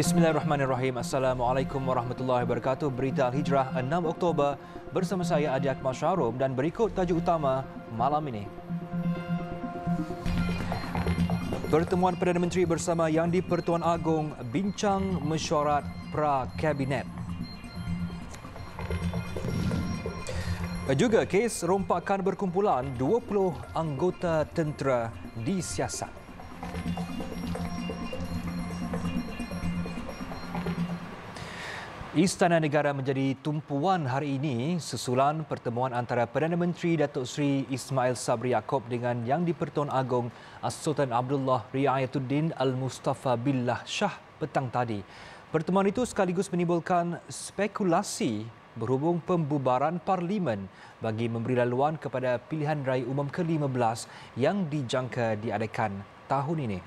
Bismillahirrahmanirrahim. Assalamualaikum warahmatullahi wabarakatuh. Berita hijrah 6 Oktober bersama saya Adi Akmal Syahrum dan berikut tajuk utama malam ini. Pertemuan Perdana Menteri bersama Yang di Pertuan Agong bincang mesyuarat pra-kabinet. Juga kes rompakan berkumpulan 20 anggota tentera disiasat. Istana Negara menjadi tumpuan hari ini sesulan pertemuan antara Perdana Menteri Datuk Seri Ismail Sabri Yaakob dengan Yang Dipertuan Agong Sultan Abdullah Riayatuddin Al-Mustafa Billah Shah petang tadi. Pertemuan itu sekaligus menimbulkan spekulasi berhubung pembubaran parlimen bagi memberi laluan kepada pilihan raya umum ke-15 yang dijangka diadakan tahun ini.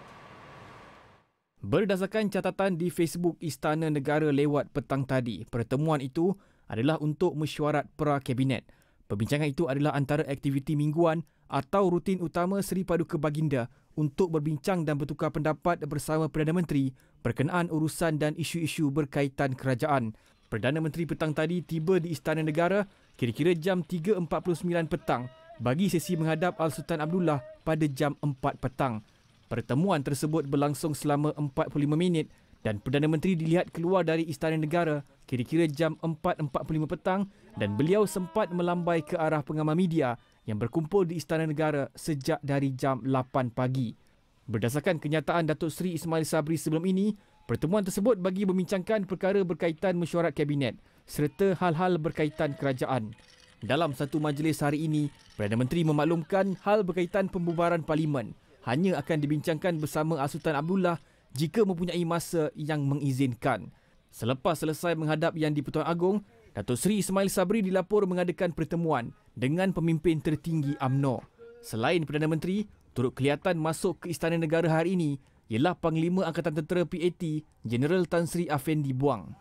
Berdasarkan catatan di Facebook Istana Negara lewat petang tadi, pertemuan itu adalah untuk mesyuarat pra-kabinet. Perbincangan itu adalah antara aktiviti mingguan atau rutin utama Seri Paduka Baginda untuk berbincang dan bertukar pendapat bersama Perdana Menteri berkenaan urusan dan isu-isu berkaitan kerajaan. Perdana Menteri petang tadi tiba di Istana Negara kira-kira jam 3.49 petang bagi sesi menghadap Al-Sultan Abdullah pada jam 4 petang. Pertemuan tersebut berlangsung selama 45 minit dan Perdana Menteri dilihat keluar dari Istana Negara kira-kira jam 4.45 petang dan beliau sempat melambai ke arah pengamal media yang berkumpul di Istana Negara sejak dari jam 8 pagi. Berdasarkan kenyataan Datuk Seri Ismail Sabri sebelum ini, pertemuan tersebut bagi membincangkan perkara berkaitan mesyuarat kabinet serta hal-hal berkaitan kerajaan. Dalam satu majlis hari ini, Perdana Menteri memaklumkan hal berkaitan pembubaran parlimen hanya akan dibincangkan bersama Asutan Abdullah jika mempunyai masa yang mengizinkan. Selepas selesai menghadap Yang di-Pertuan Agong, Dato' Sri Ismail Sabri dilaporkan mengadakan pertemuan dengan pemimpin tertinggi AMNO. Selain Perdana Menteri, turut kelihatan masuk ke Istana Negara hari ini ialah Panglima Angkatan Tentera PAT, Jeneral Tan Sri Afendi Buang.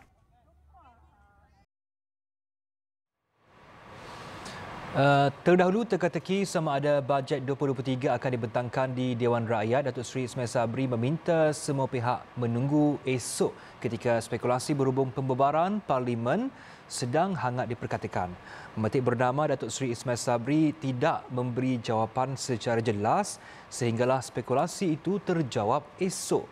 Eh, terdahulu teka-teki sama ada bajet 2023 akan dibentangkan di Dewan Rakyat Datuk Seri Ismail Sabri meminta semua pihak menunggu esok ketika spekulasi berhubung pembebaran parlimen sedang hangat diperkatakan. Metik bernama Datuk Seri Ismail Sabri tidak memberi jawapan secara jelas sehinggalah spekulasi itu terjawab esok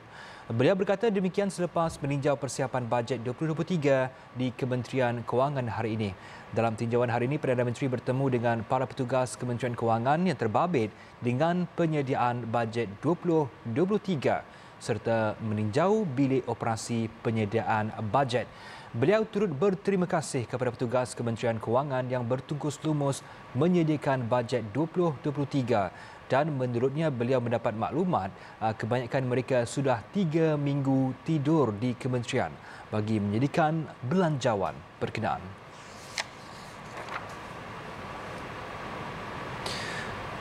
Beliau berkata demikian selepas meninjau persiapan bajet 2023 di Kementerian Kewangan hari ini. Dalam tinjauan hari ini, Perdana Menteri bertemu dengan para petugas Kementerian Kewangan yang terbabit dengan penyediaan bajet 2023 serta meninjau bilik operasi penyediaan bajet. Beliau turut berterima kasih kepada petugas Kementerian Kewangan yang bertungkus lumus menyediakan bajet 2023 dan menurutnya beliau mendapat maklumat ah, kebanyakan mereka sudah tiga minggu tidur di kementerian bagi menyediakan belanjawan berkenaan.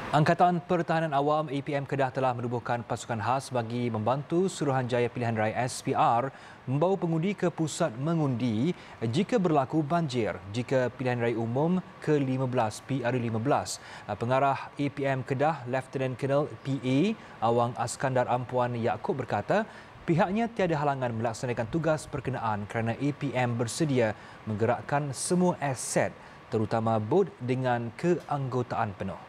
Angkatan Pertahanan Awam APM Kedah telah menubuhkan pasukan khas bagi membantu Suruhanjaya Pilihan Raya SPR membawa pengundi ke pusat mengundi jika berlaku banjir jika pilihan raya umum ke-15 PR15. Pengarah APM Kedah Lieutenant Colonel PA Awang Askandar Ampuan Yaakob berkata pihaknya tiada halangan melaksanakan tugas perkenaan kerana APM bersedia menggerakkan semua aset terutama bot dengan keanggotaan penuh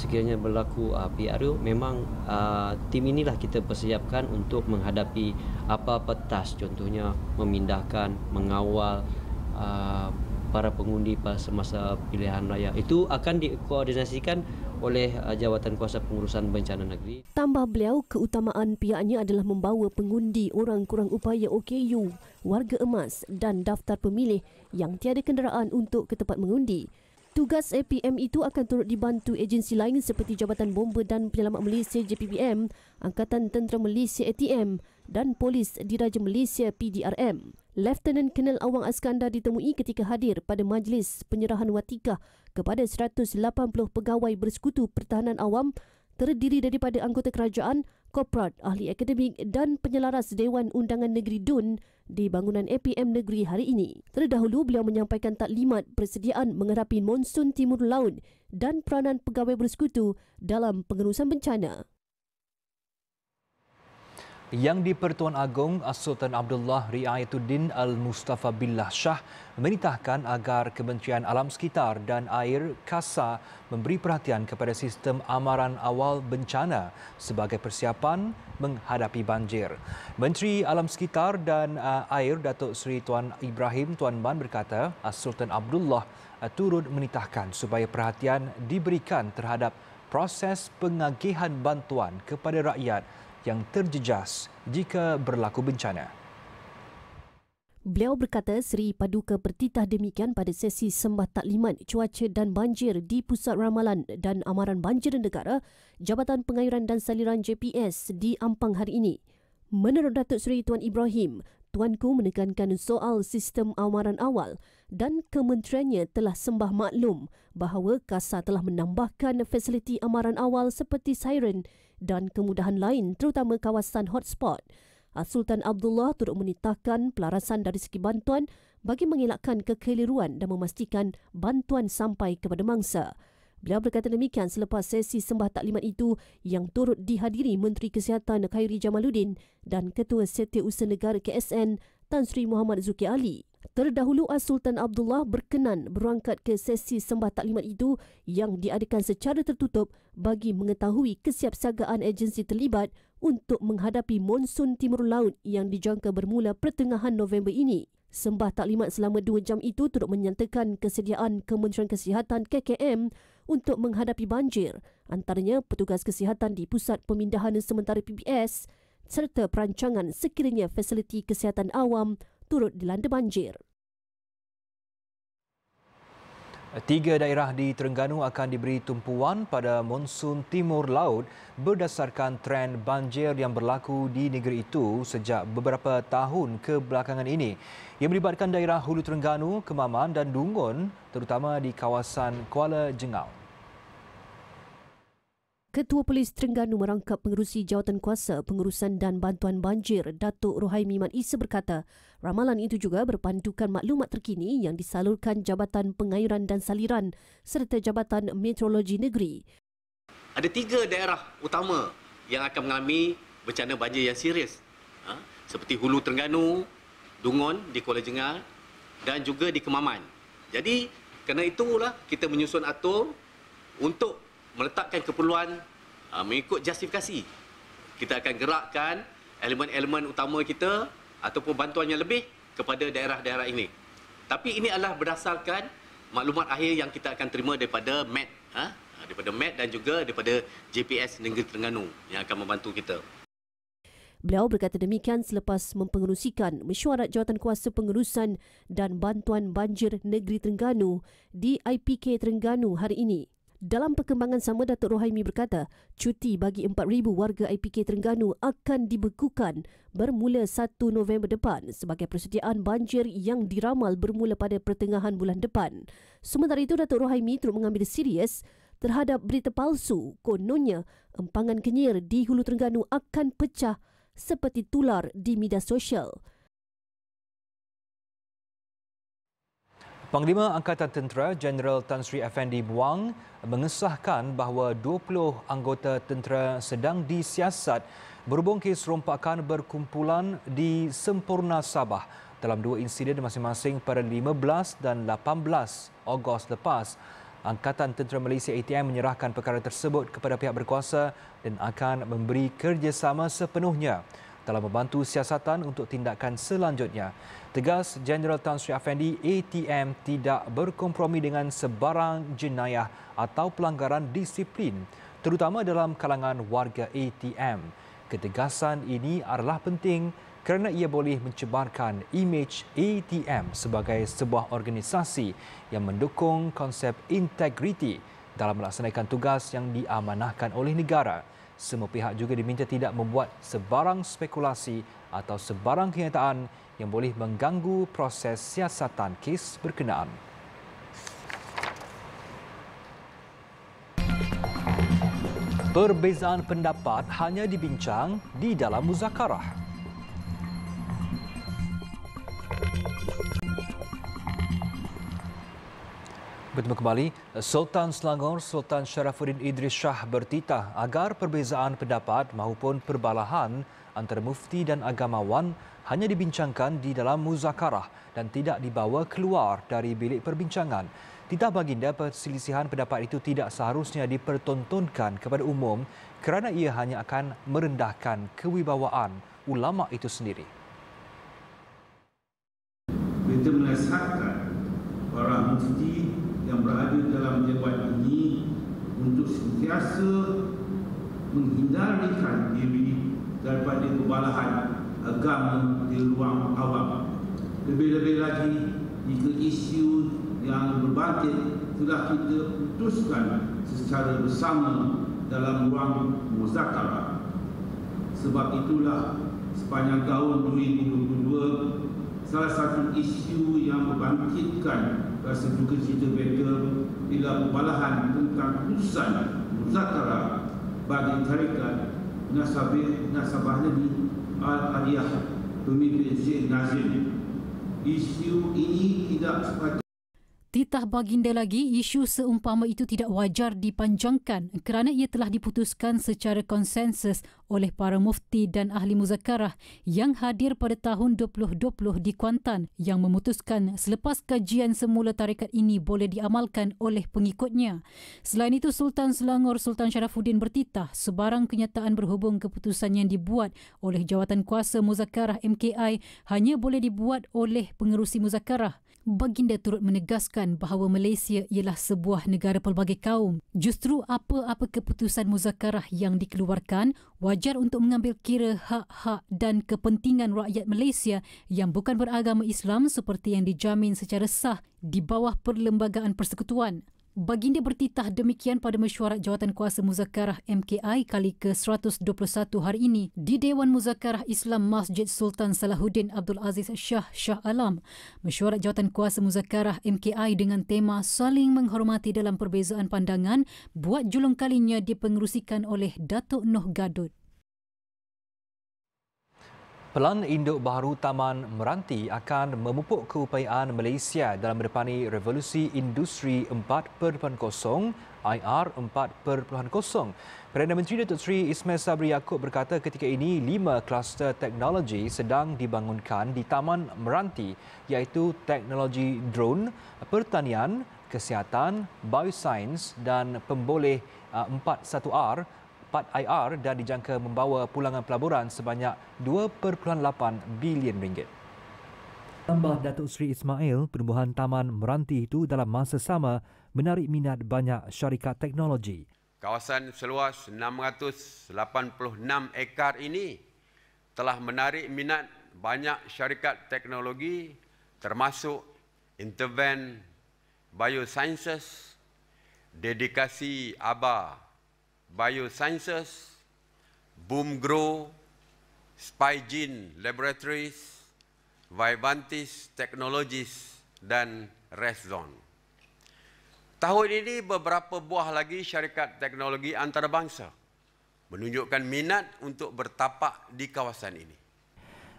sekiranya berlaku uh, PRU memang uh, tim inilah kita persiapkan untuk menghadapi apa-apa tas contohnya memindahkan mengawal uh, para pengundi pada semasa pilihan raya itu akan dikoordinasikan oleh uh, jawatan kuasa pengurusan bencana negeri. Tambah beliau, keutamaan pihaknya adalah membawa pengundi orang kurang upaya OKU, warga emas dan daftar pemilih yang tiada kenderaan untuk ke tempat mengundi petugas APM itu akan turut dibantu agensi lain seperti Jabatan Bomber dan Penyelamat Malaysia JPBM, Angkatan Tentera Malaysia ATM dan Polis Diraja Malaysia PDRM. Leftenan Kenal Awang Askanda ditemui ketika hadir pada majlis penyerahan watikah kepada 180 pegawai bersekutu pertahanan awam terdiri daripada anggota kerajaan, Koprat, ahli akademik dan penyelaras Dewan Undangan Negeri DUN di bangunan APM Negeri hari ini. Terlebih dahulu beliau menyampaikan taklimat persediaan menghadapi monsun timur laut dan peranan pegawai bersekutu dalam pengurusan bencana. Yang di-Pertuan Agong Sultan Abdullah Riayatuddin Al-Mustafa Billah Shah menitahkan agar Kementerian Alam Sekitar dan Air KASA memberi perhatian kepada sistem amaran awal bencana sebagai persiapan menghadapi banjir. Menteri Alam Sekitar dan uh, Air Datuk Seri Tuan Ibrahim Tuan Ban berkata uh, Sultan Abdullah uh, turut menitahkan supaya perhatian diberikan terhadap proses pengagihan bantuan kepada rakyat yang terjejas jika berlaku bencana. Beliau berkata Seri Paduka bertitah demikian pada sesi sembah taklimat cuaca dan banjir di Pusat Ramalan dan Amaran Banjir Negara, Jabatan Pengairan dan Saliran JPS di Ampang hari ini. Menurut Datuk Seri Tuan Ibrahim, Tuanku menekankan soal sistem amaran awal dan kementeriannya telah sembah maklum bahawa KASA telah menambahkan fasiliti amaran awal seperti siren dan kemudahan lain terutama kawasan hotspot. Ah, Sultan Abdullah turut menitahkan pelarasan dari segi bantuan bagi mengelakkan kekeliruan dan memastikan bantuan sampai kepada mangsa. Beliau berkata demikian selepas sesi sembah taklimat itu yang turut dihadiri Menteri Kesihatan Khairi Jamaluddin dan Ketua Setiausaha Negara KSN Tan Sri Muhammad Zuki Ali. Terdahulu Sultan Abdullah berkenan berangkat ke sesi sembah taklimat itu yang diadakan secara tertutup bagi mengetahui kesiapsiagaan agensi terlibat untuk menghadapi monsun timur laut yang dijangka bermula pertengahan November ini. Sembah taklimat selama dua jam itu turut menyatakan kesediaan Kementerian Kesihatan KKM untuk menghadapi banjir, antaranya petugas kesihatan di Pusat Pemindahan Sementara PBS serta perancangan sekiranya fasiliti kesihatan awam turut dilanda banjir. Tiga daerah di Terengganu akan diberi tumpuan pada monsun timur laut berdasarkan tren banjir yang berlaku di negeri itu sejak beberapa tahun kebelakangan ini. Ia melibatkan daerah Hulu Terengganu, Kemaman dan Dungun terutama di kawasan Kuala Jengau. Ketua Polis Terengganu merangkap pengerusi jawatan kuasa pengurusan dan bantuan banjir Datuk Rohaimi Man Isa berkata, ramalan itu juga berpandukan maklumat terkini yang disalurkan Jabatan Pengairan dan Saliran serta Jabatan Meteorologi Negeri. Ada tiga daerah utama yang akan mengalami bencana banjir yang serius. Ha? Seperti Hulu Terengganu, Dungon di Kuala Jengal dan juga di Kemaman. Jadi, kerana itulah kita menyusun atur untuk meletakkan keperluan uh, mengikut justifikasi. Kita akan gerakkan elemen-elemen utama kita ataupun bantuan yang lebih kepada daerah-daerah ini. Tapi ini adalah berdasarkan maklumat akhir yang kita akan terima daripada MED. Ha? Ah, daripada MED dan juga daripada GPS Negeri Terengganu yang akan membantu kita. Beliau berkata demikian selepas mempengerusikan mesyuarat jawatan kuasa pengerusan dan bantuan banjir negeri Terengganu di IPK Terengganu hari ini. Dalam perkembangan sama, Datuk Rohaimi berkata, cuti bagi 4,000 warga IPK Terengganu akan dibekukan bermula 1 November depan sebagai persediaan banjir yang diramal bermula pada pertengahan bulan depan. Sementara itu, Datuk Rohaimi turut mengambil serius terhadap berita palsu kononnya empangan kenyir di Hulu Terengganu akan pecah seperti tular di media sosial. Panglima Angkatan Tentera Jeneral Tan Sri Effendi Buang mengesahkan bahawa 20 anggota tentera sedang disiasat berhubung kes rompakan berkumpulan di Sempurna Sabah dalam dua insiden masing-masing pada 15 dan 18 Ogos lepas. Angkatan Tentera Malaysia ATM menyerahkan perkara tersebut kepada pihak berkuasa dan akan memberi kerjasama sepenuhnya dalam membantu siasatan untuk tindakan selanjutnya. Tegas Jeneral Tan Sri Afendi, ATM tidak berkompromi dengan sebarang jenayah atau pelanggaran disiplin, terutama dalam kalangan warga ATM. Ketegasan ini adalah penting kerana ia boleh mencebarkan imej ATM sebagai sebuah organisasi yang mendukung konsep integriti dalam melaksanakan tugas yang diamanahkan oleh negara semua pihak juga diminta tidak membuat sebarang spekulasi atau sebarang kenyataan yang boleh mengganggu proses siasatan kes berkenaan. Perbezaan pendapat hanya dibincang di dalam muzakarah. Bertemu kembali, Sultan Selangor Sultan Syarafuddin Idris Shah bertitah agar perbezaan pendapat maupun perbalahan antara mufti dan agamawan hanya dibincangkan di dalam muzakarah dan tidak dibawa keluar dari bilik perbincangan. Titah baginda perselisihan pendapat itu tidak seharusnya dipertontonkan kepada umum kerana ia hanya akan merendahkan kewibawaan ulama itu sendiri. Kita melesatkan para mufti yang berada dalam jabat ini untuk sentiasa menghindarkan diri daripada kebalahan agama di ruang awam. Lebih-lebih lagi, jika isu yang berbangkit telah kita putuskan secara bersama dalam ruang muzakarah. Sebab itulah sepanjang tahun 2022, salah satu isu yang membangkitkan rasa duka cita mereka ialah pembalahan tentang keputusan Zakara bagi tarikan nasabah nasabah ini Al-Ariyah pemimpin Syed Nazim. Isu ini tidak sepatutnya Titah baginda lagi, isu seumpama itu tidak wajar dipanjangkan kerana ia telah diputuskan secara konsensus oleh para mufti dan ahli muzakarah yang hadir pada tahun 2020 di Kuantan yang memutuskan selepas kajian semula tarikat ini boleh diamalkan oleh pengikutnya. Selain itu, Sultan Selangor Sultan Syarafuddin bertitah sebarang kenyataan berhubung keputusan yang dibuat oleh jawatan kuasa muzakarah MKI hanya boleh dibuat oleh pengerusi muzakarah. Baginda turut menegaskan bahawa Malaysia ialah sebuah negara pelbagai kaum. Justru apa-apa keputusan muzakarah yang dikeluarkan wajar untuk mengambil kira hak-hak dan kepentingan rakyat Malaysia yang bukan beragama Islam seperti yang dijamin secara sah di bawah Perlembagaan Persekutuan. Baginda bertitah demikian pada mesyuarat jawatan kuasa muzakarah MKI kali ke-121 hari ini di Dewan Muzakarah Islam Masjid Sultan Salahuddin Abdul Aziz Shah Shah Alam. Mesyuarat jawatan kuasa muzakarah MKI dengan tema saling menghormati dalam perbezaan pandangan buat julung kalinya dipengerusikan oleh Datuk Noh Gadut. Pelan Induk Baharu Taman Meranti akan memupuk keupayaan Malaysia dalam mendepani revolusi industri 4.0 IR 4.0. Perdana Menteri Datuk Seri Ismail Sabri Yaakob berkata ketika ini lima kluster teknologi sedang dibangunkan di Taman Meranti iaitu teknologi drone, pertanian, kesihatan, biosains dan pemboleh 41R uh, 4IR dan dijangka membawa pulangan pelaburan sebanyak 2.8 bilion ringgit. Tambah Datuk Sri Ismail, penubuhan Taman Meranti itu dalam masa sama menarik minat banyak syarikat teknologi. Kawasan seluas 686 ekar ini telah menarik minat banyak syarikat teknologi termasuk Intervent Biosciences, Dedikasi Abah Biosciences, Boom Grow, Spygene Laboratories, Vivantis Technologies dan Reszone. Tahun ini beberapa buah lagi syarikat teknologi antarabangsa menunjukkan minat untuk bertapak di kawasan ini.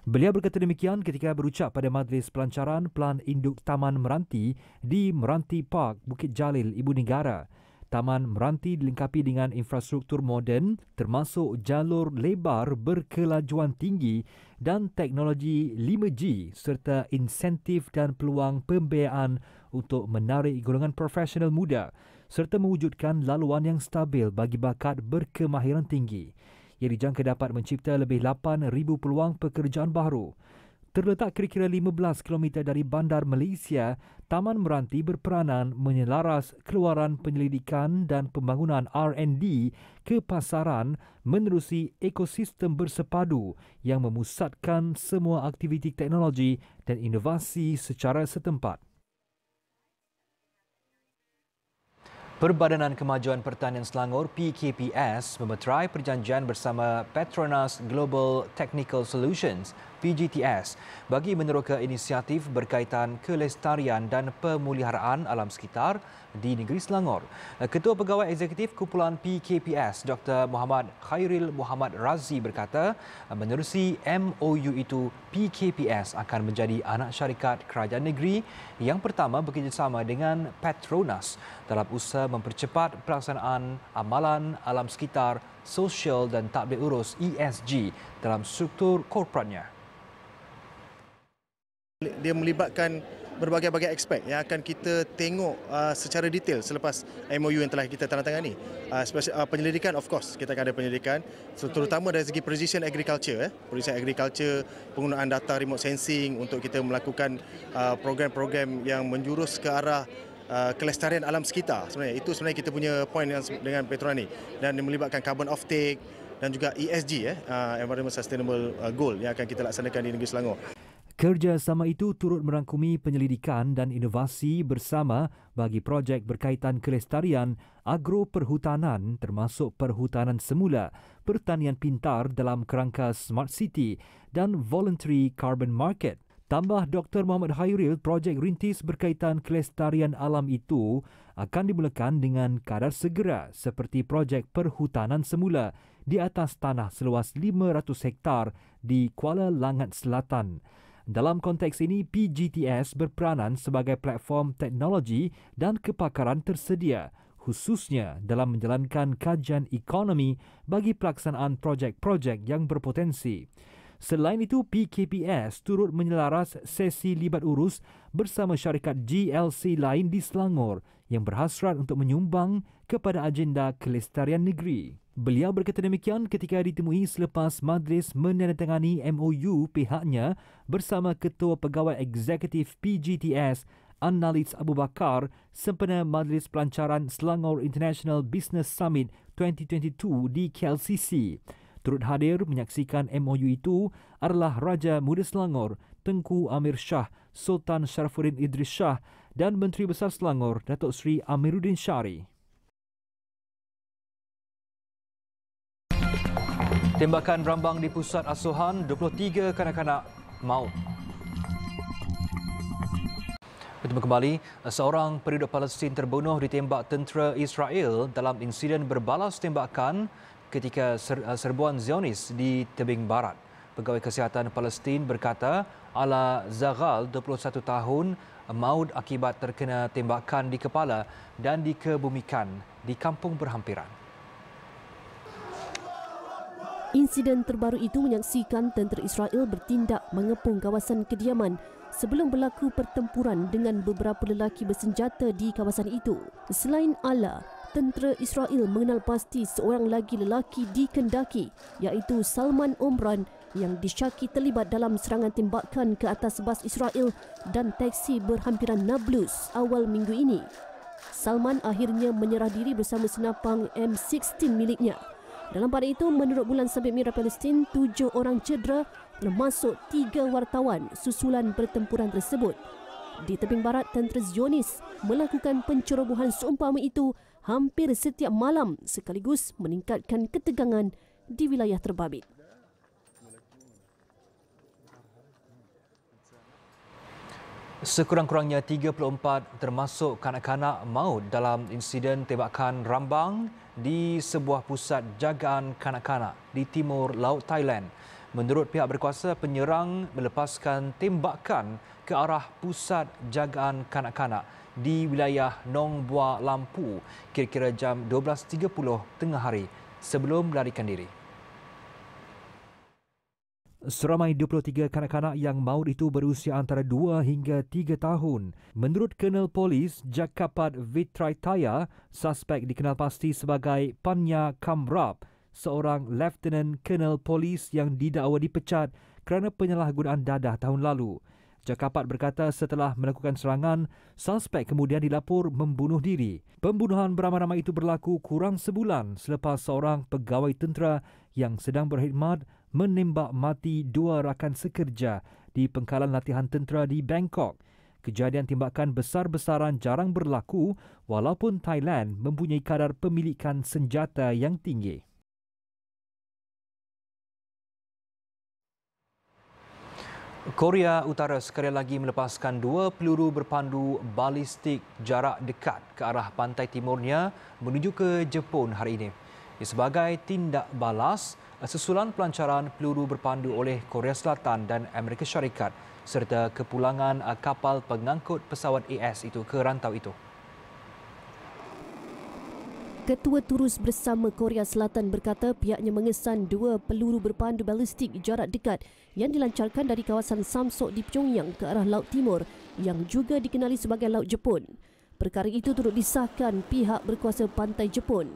Beliau berkata demikian ketika berucap pada majlis pelancaran Plan Induk Taman Meranti di Meranti Park, Bukit Jalil, Ibu Negara. Taman Meranti dilengkapi dengan infrastruktur moden termasuk jalur lebar berkelajuan tinggi dan teknologi 5G serta insentif dan peluang pembiayaan untuk menarik golongan profesional muda serta mewujudkan laluan yang stabil bagi bakat berkemahiran tinggi. Ia dijangka dapat mencipta lebih 8,000 peluang pekerjaan baru terletak kira-kira 15 km dari bandar Malaysia, Taman Meranti berperanan menyelaras keluaran penyelidikan dan pembangunan R&D ke pasaran menerusi ekosistem bersepadu yang memusatkan semua aktiviti teknologi dan inovasi secara setempat. Perbadanan Kemajuan Pertanian Selangor PKPS memeterai perjanjian bersama Petronas Global Technical Solutions PGTS bagi meneroka inisiatif berkaitan kelestarian dan pemuliharaan alam sekitar di negeri Selangor. Ketua Pegawai Eksekutif Kumpulan PKPS Dr. Muhammad Khairil Muhammad Razi berkata, menerusi MOU itu PKPS akan menjadi anak syarikat kerajaan negeri yang pertama bekerjasama dengan Petronas dalam usaha mempercepat pelaksanaan amalan alam sekitar, sosial dan tabligh urus ESG dalam struktur korporatnya dia melibatkan berbagai-bagai aspek yang akan kita tengok uh, secara detail selepas MOU yang telah kita tanda tangan ini. Uh, uh, penyelidikan of course kita akan ada penyelidikan so, terutama dari segi precision agriculture eh, precision agriculture, penggunaan data remote sensing untuk kita melakukan program-program yang menjurus ke arah kelestarian alam sekitar sebenarnya itu sebenarnya kita punya point dengan, Petronas ni dan melibatkan carbon offtake dan juga ESG eh uh, sustainable goal yang akan kita laksanakan di negeri Selangor Kerjasama itu turut merangkumi penyelidikan dan inovasi bersama bagi projek berkaitan kelestarian agro-perhutanan, termasuk perhutanan semula, pertanian pintar dalam kerangka Smart City dan Voluntary Carbon Market. Tambah Dr. Muhammad Hairil, projek rintis berkaitan kelestarian alam itu akan dimulakan dengan kadar segera seperti projek perhutanan semula di atas tanah seluas 500 hektar di Kuala Langat Selatan. Dalam konteks ini, PGTS berperanan sebagai platform teknologi dan kepakaran tersedia, khususnya dalam menjalankan kajian ekonomi bagi pelaksanaan projek-projek yang berpotensi. Selain itu, PKPS turut menyelaras sesi libat urus bersama syarikat GLC lain di Selangor yang berhasrat untuk menyumbang kepada agenda kelestarian negeri. Beliau berkata demikian ketika ditemui selepas Madris menandatangani MOU pihaknya bersama Ketua Pegawai Eksekutif PGTS Annalis Abu Bakar sempena Madris Pelancaran Selangor International Business Summit 2022 di KLCC. Turut hadir menyaksikan MOU itu adalah Raja Muda Selangor, Tengku Amir Shah, Sultan Sharafuddin Idris Shah dan Menteri Besar Selangor, Datuk Seri Amiruddin Syarif. Tembakan rambang di pusat asuhan, 23 kanak-kanak maut. Bertemu kembali, seorang penduduk Palestin terbunuh ditembak tentera Israel dalam insiden berbalas tembakan ketika eh, serbuan Zionis di Tebing Barat. Pegawai Kesihatan Palestin berkata Ala Zagal, 21 tahun, maut akibat terkena tembakan di kepala dan dikebumikan di kampung berhampiran. Insiden terbaru itu menyaksikan tentera Israel bertindak mengepung kawasan kediaman sebelum berlaku pertempuran dengan beberapa lelaki bersenjata di kawasan itu. Selain Allah, tentera Israel mengenal pasti seorang lagi lelaki di Kendaki iaitu Salman Omran yang disyaki terlibat dalam serangan tembakan ke atas bas Israel dan teksi berhampiran Nablus awal minggu ini. Salman akhirnya menyerah diri bersama senapang M16 miliknya. Dalam pada itu, menurut bulan sabit Mira Palestin, tujuh orang cedera termasuk tiga wartawan susulan pertempuran tersebut. Di tebing barat, tentera Zionis melakukan pencerobohan seumpama itu hampir setiap malam sekaligus meningkatkan ketegangan di wilayah terbabit. Sekurang-kurangnya 34 termasuk kanak-kanak maut dalam insiden tembakan rambang di sebuah pusat jagaan kanak-kanak di timur laut Thailand. Menurut pihak berkuasa, penyerang melepaskan tembakan ke arah pusat jagaan kanak-kanak di wilayah Nong Bua Lampu kira-kira jam 12.30 tengah hari sebelum melarikan diri. Seramai 23 kanak-kanak yang maut itu berusia antara 2 hingga 3 tahun. Menurut Kenal Polis Jakapat Vitraitaya, suspek dikenal pasti sebagai Panya Kamrab, seorang Lieutenant Kenal Polis yang didakwa dipecat kerana penyalahgunaan dadah tahun lalu. Jakapat berkata setelah melakukan serangan, suspek kemudian dilapor membunuh diri. Pembunuhan beramai-ramai itu berlaku kurang sebulan selepas seorang pegawai tentera yang sedang berkhidmat menembak mati dua rakan sekerja di pengkalan latihan tentera di Bangkok. Kejadian tembakan besar-besaran jarang berlaku walaupun Thailand mempunyai kadar pemilikan senjata yang tinggi. Korea Utara sekali lagi melepaskan dua peluru berpandu balistik jarak dekat ke arah pantai timurnya menuju ke Jepun hari ini. Sebagai tindak balas, susulan pelancaran peluru berpandu oleh Korea Selatan dan Amerika Syarikat serta kepulangan uh, kapal pengangkut pesawat AS itu ke rantau itu. Ketua Turus Bersama Korea Selatan berkata pihaknya mengesan dua peluru berpandu balistik jarak dekat yang dilancarkan dari kawasan Samsok di Pyongyang ke arah Laut Timur yang juga dikenali sebagai Laut Jepun. Perkara itu turut disahkan pihak berkuasa pantai Jepun.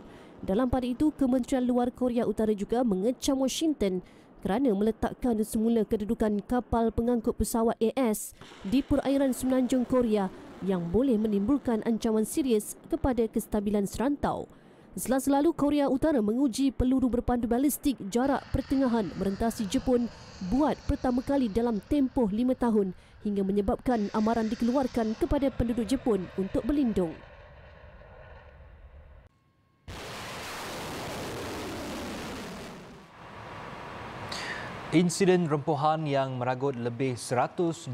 Dalam pada itu, Kementerian Luar Korea Utara juga mengecam Washington kerana meletakkan semula kedudukan kapal pengangkut pesawat AS di perairan semenanjung Korea yang boleh menimbulkan ancaman serius kepada kestabilan serantau. Selasa lalu, Korea Utara menguji peluru berpandu balistik jarak pertengahan merentasi Jepun buat pertama kali dalam tempoh lima tahun hingga menyebabkan amaran dikeluarkan kepada penduduk Jepun untuk berlindung. Insiden rempuhan yang meragut lebih 120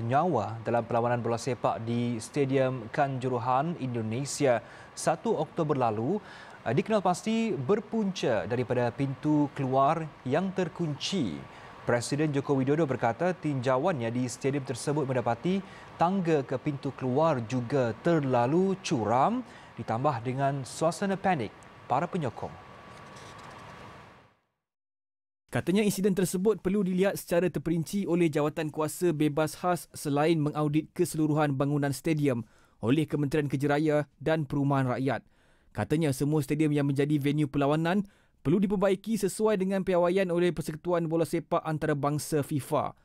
nyawa dalam perlawanan bola sepak di Stadium Kanjuruhan Indonesia 1 Oktober lalu eh, dikenal pasti berpunca daripada pintu keluar yang terkunci. Presiden Joko Widodo berkata tinjauannya di stadium tersebut mendapati tangga ke pintu keluar juga terlalu curam ditambah dengan suasana panik para penyokong. Katanya insiden tersebut perlu dilihat secara terperinci oleh jawatan kuasa bebas khas selain mengaudit keseluruhan bangunan stadium oleh Kementerian Kejeraya dan Perumahan Rakyat. Katanya semua stadium yang menjadi venue perlawanan perlu diperbaiki sesuai dengan piawaian oleh Persekutuan Bola Sepak Antarabangsa FIFA.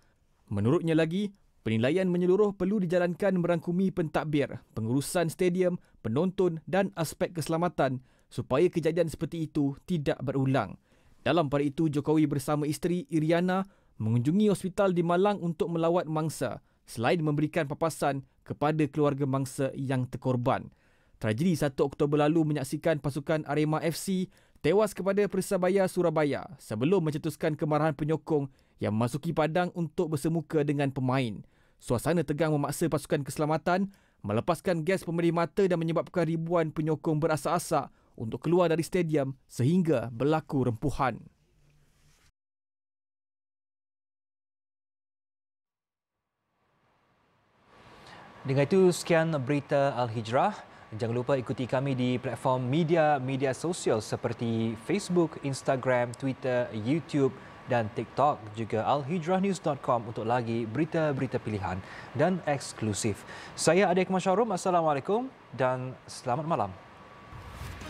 Menurutnya lagi, penilaian menyeluruh perlu dijalankan merangkumi pentadbir, pengurusan stadium, penonton dan aspek keselamatan supaya kejadian seperti itu tidak berulang. Dalam pada itu, Jokowi bersama isteri Iriana mengunjungi hospital di Malang untuk melawat mangsa selain memberikan papasan kepada keluarga mangsa yang terkorban. Tragedi 1 Oktober lalu menyaksikan pasukan Arema FC tewas kepada Persebaya Surabaya sebelum mencetuskan kemarahan penyokong yang memasuki padang untuk bersemuka dengan pemain. Suasana tegang memaksa pasukan keselamatan melepaskan gas pemerih mata dan menyebabkan ribuan penyokong berasa-asa untuk keluar dari stadium sehingga berlaku rempuhan. Dengan itu sekian berita Al Hijrah. Jangan lupa ikuti kami di platform media-media sosial seperti Facebook, Instagram, Twitter, YouTube dan TikTok juga alhijrahnews.com untuk lagi berita-berita pilihan dan eksklusif. Saya Adik Masyarum, Assalamualaikum dan selamat malam.